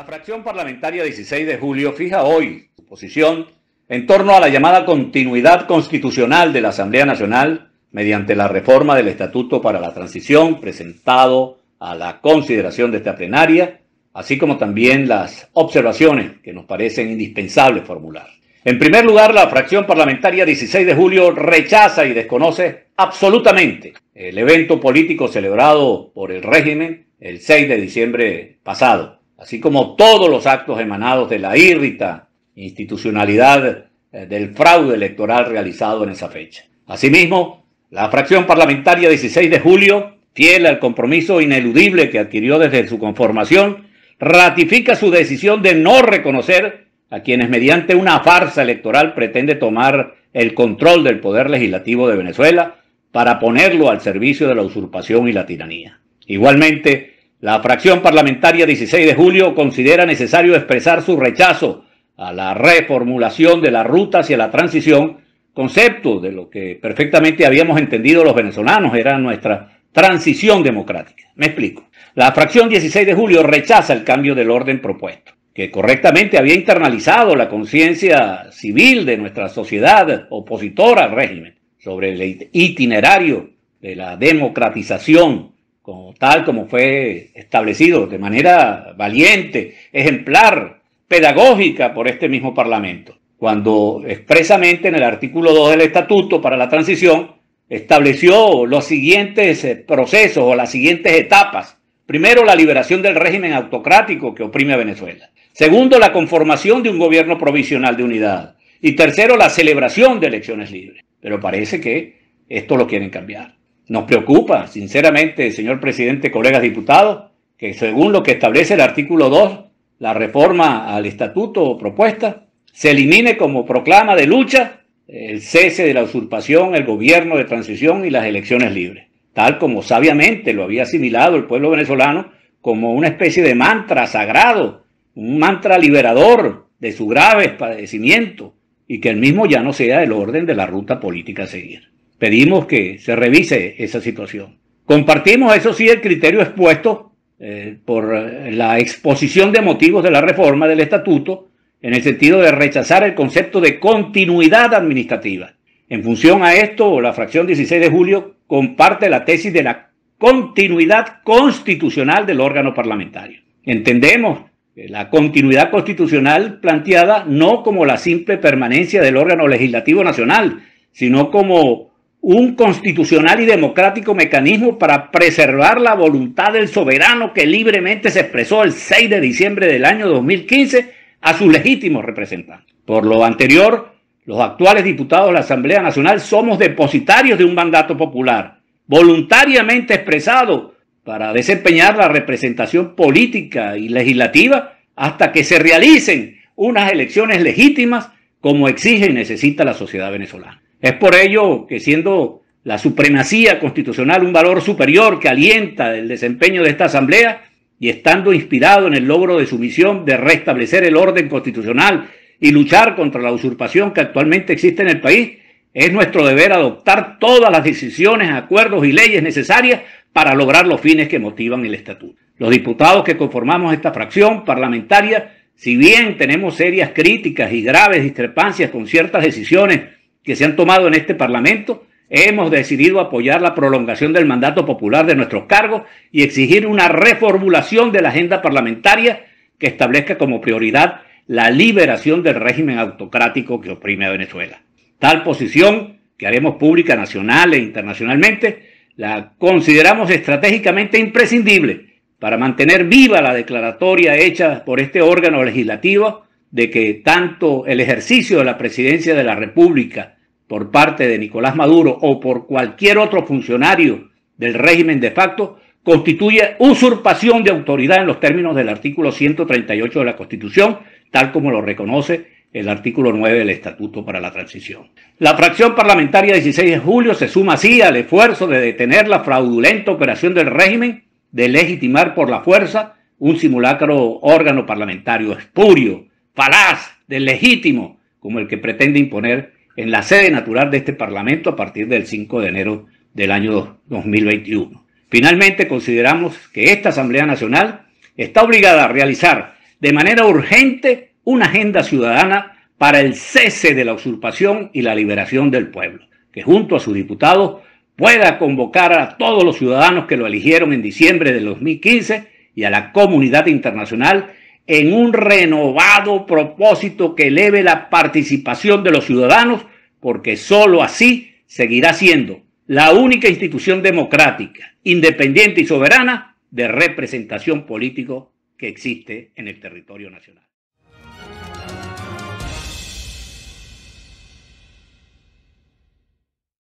La fracción parlamentaria 16 de julio fija hoy su posición en torno a la llamada continuidad constitucional de la Asamblea Nacional mediante la reforma del Estatuto para la Transición presentado a la consideración de esta plenaria, así como también las observaciones que nos parecen indispensables formular. En primer lugar, la fracción parlamentaria 16 de julio rechaza y desconoce absolutamente el evento político celebrado por el régimen el 6 de diciembre pasado así como todos los actos emanados de la írrita institucionalidad eh, del fraude electoral realizado en esa fecha. Asimismo, la fracción parlamentaria 16 de julio, fiel al compromiso ineludible que adquirió desde su conformación, ratifica su decisión de no reconocer a quienes mediante una farsa electoral pretende tomar el control del poder legislativo de Venezuela para ponerlo al servicio de la usurpación y la tiranía. Igualmente, la fracción parlamentaria 16 de julio considera necesario expresar su rechazo a la reformulación de la ruta hacia la transición, concepto de lo que perfectamente habíamos entendido los venezolanos, era nuestra transición democrática. Me explico. La fracción 16 de julio rechaza el cambio del orden propuesto, que correctamente había internalizado la conciencia civil de nuestra sociedad opositora al régimen sobre el itinerario de la democratización tal como fue establecido de manera valiente, ejemplar, pedagógica por este mismo Parlamento, cuando expresamente en el artículo 2 del Estatuto para la Transición estableció los siguientes eh, procesos o las siguientes etapas. Primero, la liberación del régimen autocrático que oprime a Venezuela. Segundo, la conformación de un gobierno provisional de unidad. Y tercero, la celebración de elecciones libres. Pero parece que esto lo quieren cambiar. Nos preocupa, sinceramente, señor presidente, colegas diputados, que según lo que establece el artículo 2, la reforma al estatuto propuesta, se elimine como proclama de lucha el cese de la usurpación, el gobierno de transición y las elecciones libres, tal como sabiamente lo había asimilado el pueblo venezolano como una especie de mantra sagrado, un mantra liberador de su grave padecimiento y que el mismo ya no sea el orden de la ruta política a seguir pedimos que se revise esa situación. Compartimos, eso sí, el criterio expuesto eh, por eh, la exposición de motivos de la reforma del estatuto en el sentido de rechazar el concepto de continuidad administrativa. En función a esto, la fracción 16 de julio comparte la tesis de la continuidad constitucional del órgano parlamentario. Entendemos la continuidad constitucional planteada no como la simple permanencia del órgano legislativo nacional, sino como un constitucional y democrático mecanismo para preservar la voluntad del soberano que libremente se expresó el 6 de diciembre del año 2015 a sus legítimos representantes. Por lo anterior, los actuales diputados de la Asamblea Nacional somos depositarios de un mandato popular, voluntariamente expresado para desempeñar la representación política y legislativa hasta que se realicen unas elecciones legítimas como exige y necesita la sociedad venezolana. Es por ello que siendo la supremacía constitucional un valor superior que alienta el desempeño de esta Asamblea y estando inspirado en el logro de su misión de restablecer el orden constitucional y luchar contra la usurpación que actualmente existe en el país, es nuestro deber adoptar todas las decisiones, acuerdos y leyes necesarias para lograr los fines que motivan el estatuto. Los diputados que conformamos esta fracción parlamentaria, si bien tenemos serias críticas y graves discrepancias con ciertas decisiones que se han tomado en este Parlamento, hemos decidido apoyar la prolongación del mandato popular de nuestros cargos y exigir una reformulación de la agenda parlamentaria que establezca como prioridad la liberación del régimen autocrático que oprime a Venezuela. Tal posición, que haremos pública nacional e internacionalmente, la consideramos estratégicamente imprescindible para mantener viva la declaratoria hecha por este órgano legislativo de que tanto el ejercicio de la presidencia de la República por parte de Nicolás Maduro o por cualquier otro funcionario del régimen de facto constituye usurpación de autoridad en los términos del artículo 138 de la Constitución, tal como lo reconoce el artículo 9 del Estatuto para la Transición. La fracción parlamentaria 16 de julio se suma así al esfuerzo de detener la fraudulenta operación del régimen de legitimar por la fuerza un simulacro órgano parlamentario espurio, del legítimo como el que pretende imponer en la sede natural de este Parlamento a partir del 5 de enero del año 2021. Finalmente, consideramos que esta Asamblea Nacional está obligada a realizar de manera urgente una agenda ciudadana para el cese de la usurpación y la liberación del pueblo, que junto a sus diputados pueda convocar a todos los ciudadanos que lo eligieron en diciembre del 2015 y a la comunidad internacional en un renovado propósito que eleve la participación de los ciudadanos, porque sólo así seguirá siendo la única institución democrática, independiente y soberana de representación político que existe en el territorio nacional.